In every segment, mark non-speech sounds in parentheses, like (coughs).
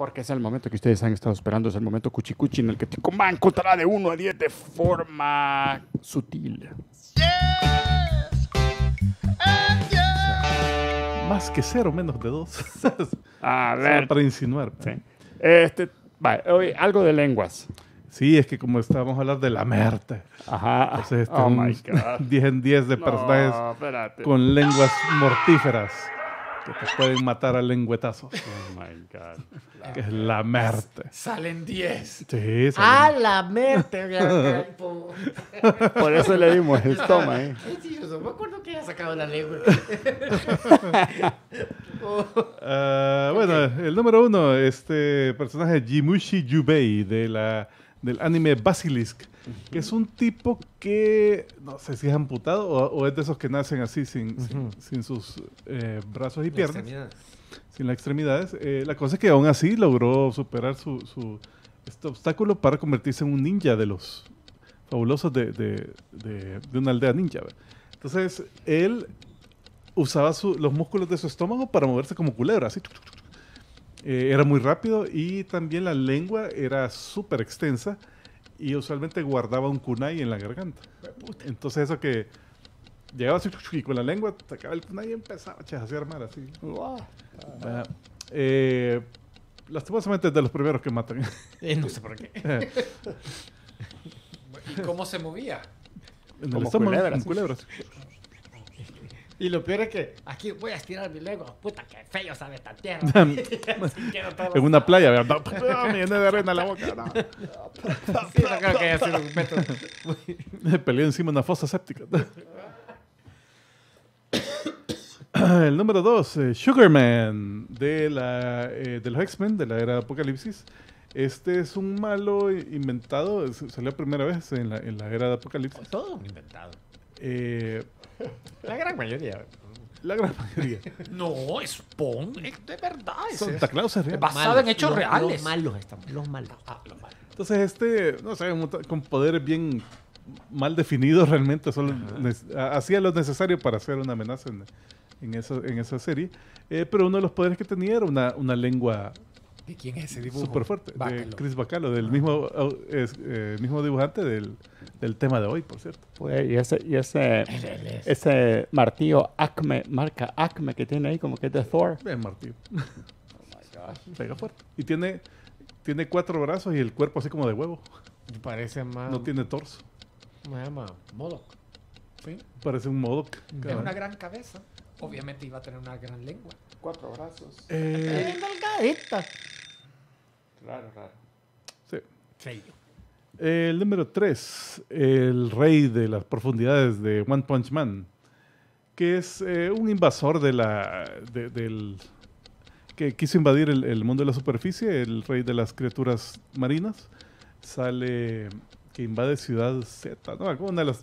Porque es el momento que ustedes han estado esperando, es el momento cuchicuchi en el que te contará de 1 a 10 de forma sutil. Más que cero, menos de dos. (laughs) a ver. para insinuar. Pues. Sí. Este, vale, oye, algo de lenguas. Sí, es que como estábamos hablando de la muerte Ajá. Entonces, oh my God. 10 (laughs) en 10 de personajes con lenguas mortíferas que te pueden matar al lengüetazo. (laughs) Oh my God. que es la merte. Salen 10. Sí, salen. Ah, la merte. (laughs) Por eso le dimos el toma, ¿eh? me acuerdo que haya sacado la lengua. (laughs) Ah, bueno, el número uno, este personaje Jimushi Yubei de la del anime Basilisk, que es un tipo que no sé si es amputado o, es de esos que nacen así sin, sus eh, brazos y piernas, sin las extremidades. Eh, la cosa es que aún así logró superar su, este obstáculo para convertirse en un ninja de los fabulosos de, una aldea ninja. Entonces él usaba los músculos de su estómago para moverse como culebra, así. Eh, era muy rápido y también la lengua era súper extensa y usualmente guardaba un kunai en la garganta. Entonces eso que llegaba así con la lengua sacaba el kunai y empezaba a hacer armar así. Ah. Eh, lastimosamente es de los primeros que matan. Eh, no sé por qué. (laughs) ¿Y cómo se movía? Como culebras. culebras. Y lo peor es que aquí voy a estirar mi lengua. Puta, que feo sabe esta tierra. (laughs) (laughs) en una playa, ¿verdad? Pues, (laughs) me llené de arena la boca. sí, creo que me peleé encima de una fosa séptica. (coughs) El número 2, eh, Sugarman, de, la, eh, de los X-Men, de la era de Apocalipsis. Este es un malo inventado, salió la primera vez en la, la era de Apocalipsis. Todo inventado. Eh, la gran mayoría. La gran mayoría. No, es de verdad. Santa Claus es real. Basado en hechos reales. Los malos están ah, los malos. Entonces este, no sé, con poderes bien mal definidos realmente, hacía lo necesario para hacer una amenaza en, esa, en esa serie. Eh, pero uno de los poderes que tenía era una, una lengua quién es ese dibujo? Súper fuerte. De Chris Bacalo, del ah. mismo, es, eh, mismo dibujante del, del, tema de hoy, por cierto. Pues, y ese, y ese, ese martillo Acme, marca Acme que tiene ahí, como que es de Thor. Es martillo. Oh my gosh. Pega fuerte. Y tiene, tiene cuatro brazos y el cuerpo así como de huevo. Parece más. No tiene torso. Me llama Modoc. ¿Sí? Parece un Modoc. Tiene una gran cabeza. Obviamente iba a tener una gran lengua. Cuatro brazos. Eh, Sí. El número 3, el rey de las profundidades de One Punch Man, que es eh, un invasor de la, del, que quiso invadir el, mundo de la superficie, el rey de las criaturas marinas, sale que invade Ciudad Z, ¿no? de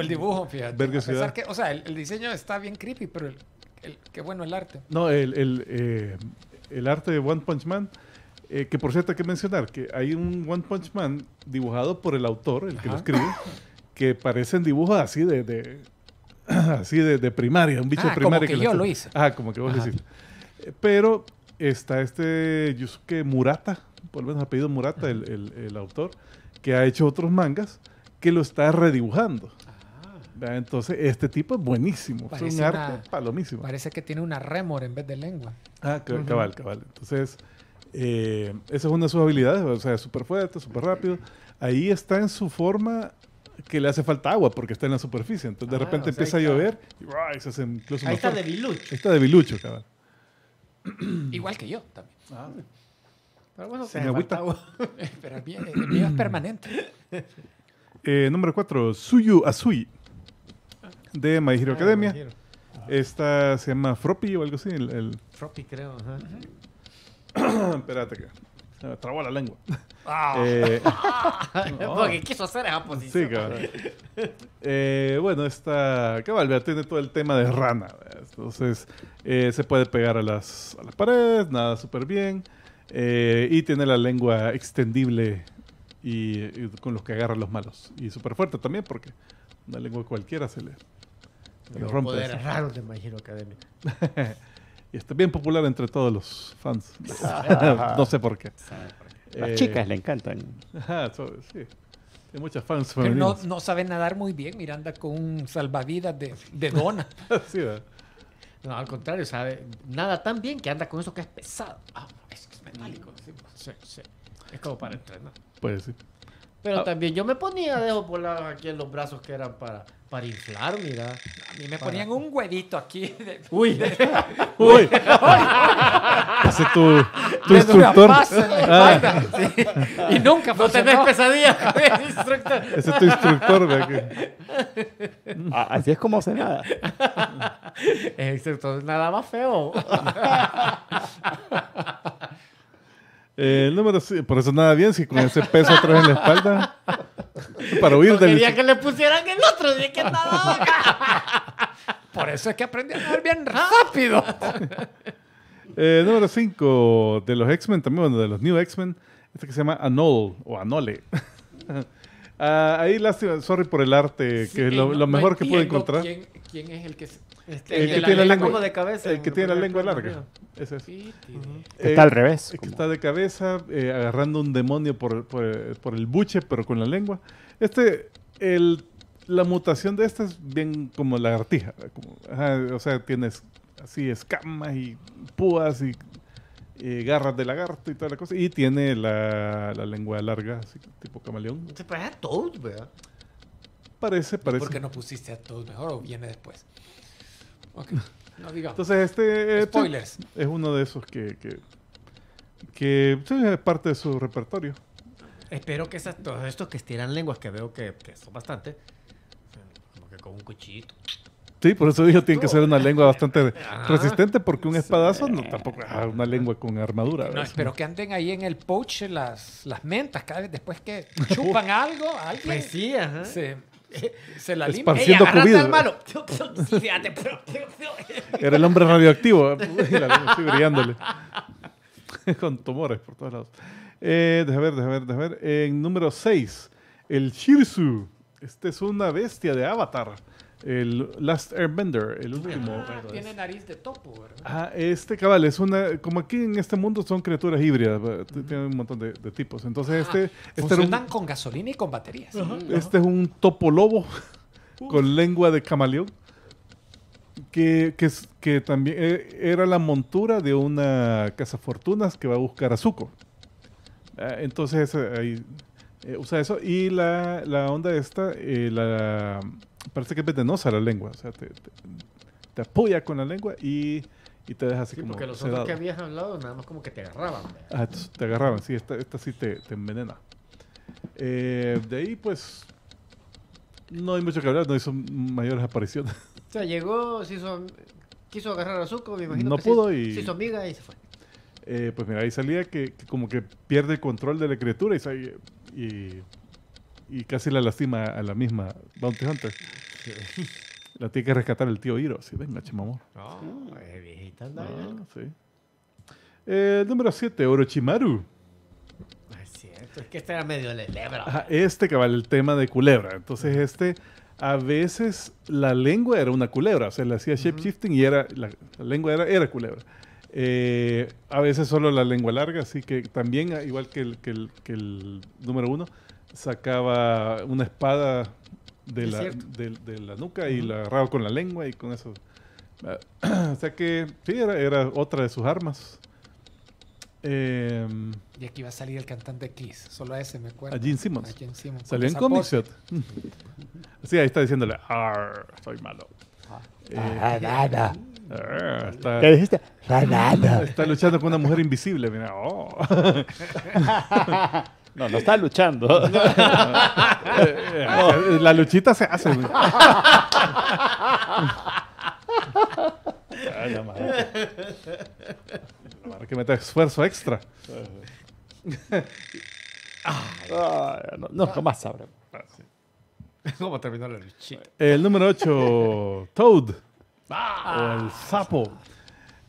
el dibujo, fíjate. o sea, el, diseño está bien creepy, pero qué bueno el arte. No, el, el eh, arte de One Punch Man eh, que por cierto hay que mencionar que hay un One Punch Man dibujado por el autor, el que lo escribe, que parecen dibujos así de, (clears throat) así de, de, primaria, un bicho ah, Como que, yo lo hice. Ah, como que vos decís. Eh, pero está este Yusuke Murata, por lo menos apellido Murata, el, el, el, autor, que ha hecho otros mangas, que lo está redibujando. Ah. Ah, entonces, este tipo es buenísimo. Parece es un arte palomísimo. Parece que tiene una rémora en vez de lengua. Ah, cabal, cabal. Entonces, eh, esa es una de sus habilidades, o sea, súper fuerte, súper rápido. Ahí está en su forma que le hace falta agua porque está en la superficie. Entonces de ah, repente empieza a llover y, se hace Ahí está de bilucho. Está de cabrón. (clears throat) Igual que yo también. Ah, pero bueno, se agüita. Agua. (laughs) pero el mío, el mío, es permanente. Eh, número 4, Suyu Asui de My Hero ah, Academia. Esta se llama Froppy o algo así. El, el... Froppy, creo. (coughs) Espérate que. Se me trabó la lengua. (laughs) Ah. Eh, (laughs) Porque quiso hacer esa posición. Sí, eh, bueno, esta tiene todo el tema de rana. Entonces, eh, se puede pegar a las, las paredes, nada súper bien. Eh, y tiene la lengua extendible y, con los que agarra los malos. Y súper fuerte también, porque una lengua cualquiera se le, rompe. Poderes raros de y está bien popular entre todos los fans. (laughs) no sé por qué. A las eh, chicas le encantan. sí. Hay muchas fans Pero no, no, sabe nadar muy bien. Miranda con un salvavidas de, de dona. (laughs) No, al contrario, sabe nada tan bien que anda con eso que es pesado. Ah, es pues. sí, sí. Es como para entrenar. puede sí. Pero ah. también yo me ponía dejo por aquí en los brazos que eran para, para inflar, mira. Y me ponían un huevito aquí. Uy. (laughs) (laughs) Uy. Ese tu, tu instructor. Ah. Y nunca No tenés pesadillas, (laughs) instructor. Ese es tu instructor. De ah, Así es como se nada. excepto instructor nada más feo el eh, número por eso nada bien, si con ese peso atrás en la espalda. (laughs) para huir no Quería que le pusieran el otro, que nada. (laughs) Por eso es que aprendí a hablar bien rápido. (laughs) eh, número 5, de los X-Men también, bueno, de los New X-Men, este que se llama Anol o Anole. Ah, ahí lástima, sorry por el arte, que es lo, mejor que pude encontrar. ¿Quién es el que, este, tiene la lengua de cabeza? El que tiene la lengua larga. Ese es. está al revés. Que está de cabeza, eh, agarrando un demonio por, el buche, pero con la lengua. Este, el, la mutación de este es bien como lagartija. o sea, tienes así escamas y púas y garras de lagarto y toda la cosa. Y tiene la, lengua larga, así, tipo camaleón. Se parece a Toad, ¿verdad? Parece, parece. ¿Por qué no pusiste a todos mejor o viene después? Ok, (laughs) no digamos. Entonces, este, este. Spoilers. es uno de esos que. que, que es parte de su repertorio. Espero que esas, todos estos que estiran lenguas, que veo que, son bastante, como que con un cuchillito. Sí, por eso dijo, tiene que ser una lengua bastante (laughs) ah, resistente, porque un espadazo no, tampoco es ah, una lengua con armadura. No, espero que anden ahí en el poche las, las mentas, cada vez después que (laughs) chupan algo, alguien... Pues sí, Ajá. Sí. (laughs) se la limpia. Esparciendo Ella, Al malo. (laughs) Era el hombre radioactivo. Estoy ¿eh? (laughs) Con tumores por todos lados. Eh, deja ver, deja ver, deja ver. En número 6, el Shirsu. Este es una bestia de Avatar el Last Airbender, el último. Ah, tiene nariz de topo, ¿verdad? Ah, este cabal es una. Como aquí en este mundo son criaturas híbridas, tiene tienen un montón de, tipos. Entonces, ah, este. este funcionan con gasolina y con baterías. Mm. Este es un topo lobo con lengua de camaleón. Que, que, que también eh, era la montura de una casa fortunas que va a buscar a Zuko. Ah, entonces, eh, ahí. Eh, usa eso. Y la, onda esta, la parece que es venenosa la lengua, o sea, te, apoya con la lengua y, y te deja así como como porque los otros que habías hablado nada más como que te agarraban. Ah, te agarraban, sí, esta, esta sí te, envenena. Eh, de ahí, pues, no hay mucho que hablar, no hizo mayores apariciones. (laughs) O sea, llegó, quiso agarrar a Zuko, me imagino no pudo y... se hizo amiga y se fue. Eh, pues mira, ahí salía que, como que pierde el control de la criatura y, y, y casi la lastima a la misma Bounty Hunter. (laughs) La tiene que rescatar el tío Hiro. Sí, venga, chimamor. Oh, es viejita anda, ah, sí. Eh, número 7, Orochimaru. Es cierto, es que este era medio lebra. Este que este cabal, el tema de culebra. Entonces, este, a veces la lengua era una culebra. O sea, le hacía shape shifting y era, la, lengua era, culebra. Eh, a veces solo la lengua larga, así que también, igual que el, que el, que número 1, sacaba una espada de, la, de, de la, nuca y la agarraba con la lengua y con eso. Ah, (clears throat) o sea que sí, era, era otra de sus armas. Eh, y aquí va a salir el cantante Kiss, solo a ese me acuerdo. A Gene Simmons. A Gene Salió en Comic Shot. (laughs) sí, ahí está diciéndole, Arr, soy malo. Ah. Eh, ah, ah ¿Qué dijiste? Está luchando con una mujer invisible, mira. Oh. (laughs) (laughs) No, no está luchando. (laughs) (laughs) la luchita se hace. Güey. Ay, la madre. que mete esfuerzo extra. no, no, jamás sabremos. Ah, ¿Cómo terminó la luchita? El número 8, Toad. Ah. o el sapo.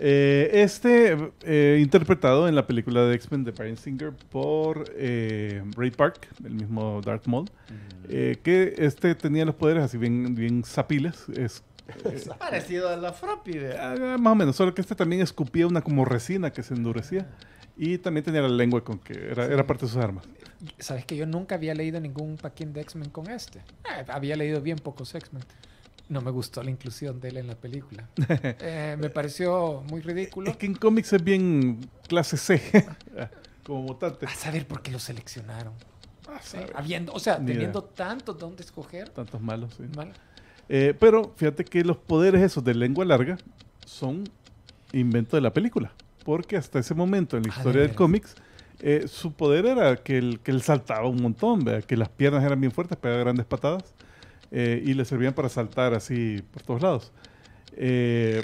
Eh, este, eh, interpretado en la película de X-Men de Brian Singer por eh, Ray Park, el mismo Darth Maul, mm. eh, que este tenía los poderes así bien, bien sapiles. Es, parecido a la Froppy. Ah, más o menos, solo que este también escupía una como resina que se endurecía. Y también tenía la lengua con que era, era parte de sus armas. Sabes que yo nunca había leído ningún paquín de X-Men con este. Ah, había leído bien pocos X-Men no me gustó la inclusión de él en la película. (laughs) Eh, me pareció muy ridículo. Es que en cómics es bien clase C, (laughs) ah, como votante. A saber por qué lo seleccionaron. Habiendo, o sea, teniendo tantos donde escoger. Tantos malos, sí. Eh, pero fíjate que los poderes esos de lengua larga son invento de la película. Porque hasta ese momento en la ah, historia del cómics, eh, su poder era que él, saltaba un montón, que las piernas eran bien fuertes, pegaba grandes patadas eh, y le servían para saltar así por todos lados. Eh,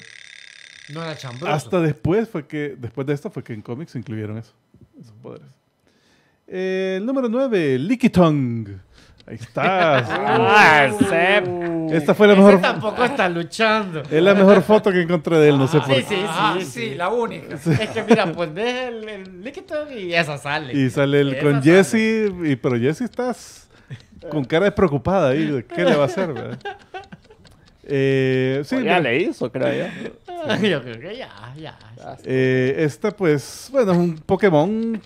no era chambroso. Hasta después fue que, después de esto fue que en cómics incluyeron eso, esos poderes. Eh, el número 9, Licky Tongue. Ahí estás. (laughs) ah, Esta fue la mejor. tampoco está luchando. Es la mejor foto que encontré de él, no sé ah, por qué. Ah, sí, sí, sí, la única. Es que mira, pues deja el, el Tongue y esa sale. Y sale el, con Jesse, y, pero Jesse estás con cara despreocupada ahí. ¿Qué le va a hacer? Eh, sí, pues ya le hizo, creo yo. Ah, yo creo que ya, ya. Eh, este, pues, bueno, es un Pokémon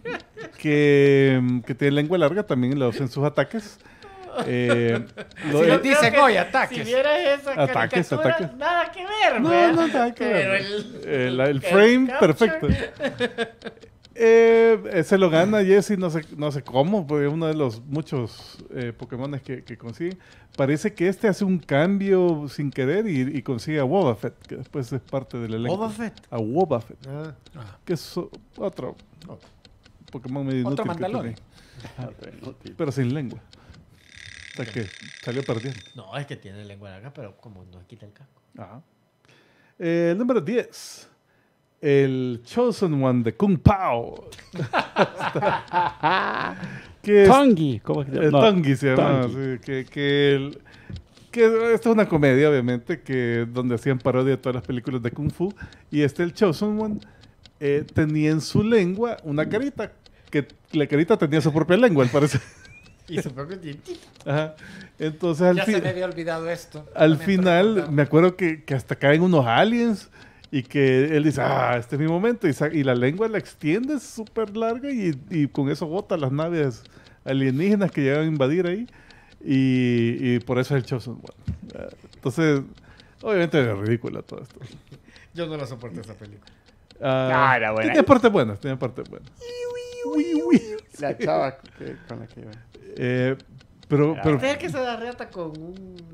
que, que tiene lengua larga, también lo hacen sus ataques. Eh, lo dice Goy, ataques. Si vieras esa ataques, ataques. nada que ver, No, no, nada que ver. El, eh, frame perfecto. (laughs) Eh, se lo gana Jesse, no sé, no sé cómo, porque uno de los muchos eh, Pokémon que, consigue. Parece que este hace un cambio sin querer y, consigue a Wobbuffet, que después es parte del elenco. ¿Wobbuffet? A Wobbuffet. Ah. Ah. Que es otro, Pokémon medio Otro mandalón. (laughs) pero sin lengua. O sea que salió perdiendo. No, es que tiene lengua larga, pero como no quita el casco. Ajá. Eh, número 10 el Chosen One de Kung Pao. (laughs) que es, Tongi, ¿cómo se llama. que, que, que esta es una comedia, obviamente, que donde hacían parodia de todas las películas de Kung Fu. Y este, el Chosen One, eh, tenía en su lengua una carita. Que la carita tenía su propia lengua, al parecer. (laughs) y su propio dientito. Ajá. Entonces, al ya se me había olvidado esto. Al final, me acuerdo que, que hasta caen unos aliens y que él dice, ah, este es mi momento. Y, la lengua la extiende súper larga y, y, con eso bota las naves alienígenas que llegan a invadir ahí. Y, y por eso es el Chosen One. Eh, entonces, obviamente es ridículo todo esto. Yo no la soporté esa película. Uh, buena. Tenía partes buenas, tiene partes buenas. (laughs) La chava con la que iba. Eh, pero, pero el que se da reata con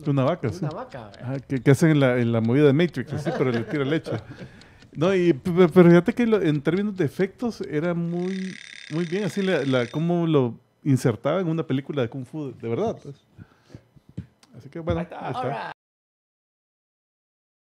una vaca. una vaca. Ah, que, que, hacen en la, en la, movida de Matrix, así, pero le tira leche. (laughs) No, y, pero fíjate que en términos de efectos era muy, muy bien, así, la, la, cómo lo insertaba en una película de Kung Fu, de verdad. Pues. Así que bueno, ahí está.